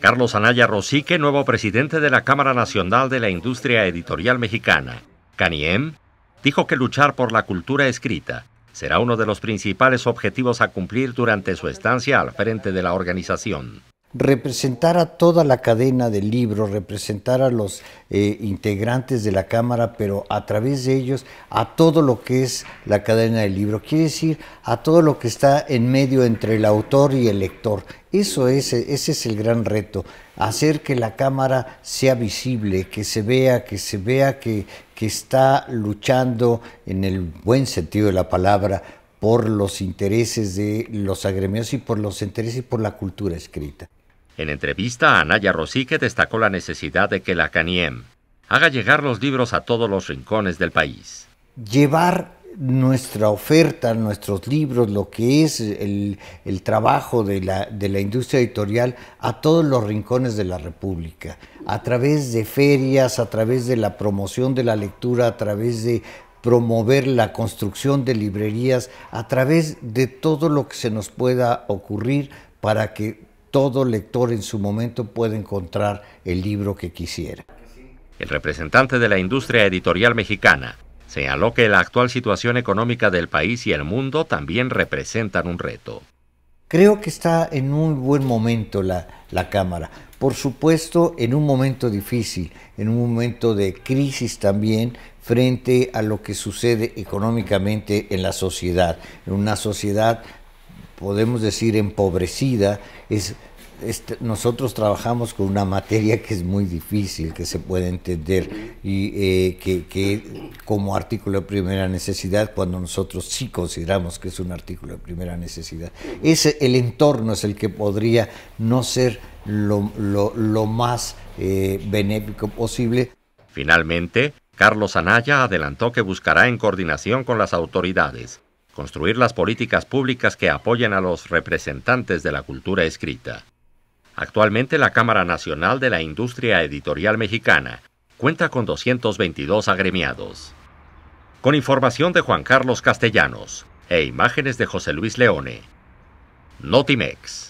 Carlos Anaya Rosique, nuevo presidente de la Cámara Nacional de la Industria Editorial Mexicana, CANIEM, dijo que luchar por la cultura escrita será uno de los principales objetivos a cumplir durante su estancia al frente de la organización representar a toda la cadena del libro, representar a los eh, integrantes de la Cámara, pero a través de ellos a todo lo que es la cadena del libro, quiere decir a todo lo que está en medio entre el autor y el lector. Eso es, ese es el gran reto, hacer que la Cámara sea visible, que se vea, que se vea que, que está luchando en el buen sentido de la palabra por los intereses de los agremios y por los intereses y por la cultura escrita. En entrevista, Anaya Rosique destacó la necesidad de que la CANIEM haga llegar los libros a todos los rincones del país. Llevar nuestra oferta, nuestros libros, lo que es el, trabajo de la, industria editorial a todos los rincones de la República, a través de ferias, a través de la promoción de la lectura, a través de promover la construcción de librerías, a través de todo lo que se nos pueda ocurrir para que todo lector en su momento puede encontrar el libro que quisiera. El representante de la industria editorial mexicana señaló que la actual situación económica del país y el mundo también representan un reto. Creo que está en un buen momento la, la Cámara. Por supuesto, en un momento difícil, en un momento de crisis también, frente a lo que sucede económicamente en la sociedad, en una sociedad podemos decir empobrecida, es, nosotros trabajamos con una materia que es muy difícil, que se puede entender y eh, que, como artículo de primera necesidad, cuando nosotros sí consideramos que es un artículo de primera necesidad, es el entorno es el que podría no ser lo, más eh, benéfico posible. Finalmente, Carlos Anaya adelantó que buscará en coordinación con las autoridades construir las políticas públicas que apoyen a los representantes de la cultura escrita. Actualmente la Cámara Nacional de la Industria Editorial Mexicana cuenta con 222 agremiados. Con información de Juan Carlos Castellanos e imágenes de José Luis Leone. Notimex.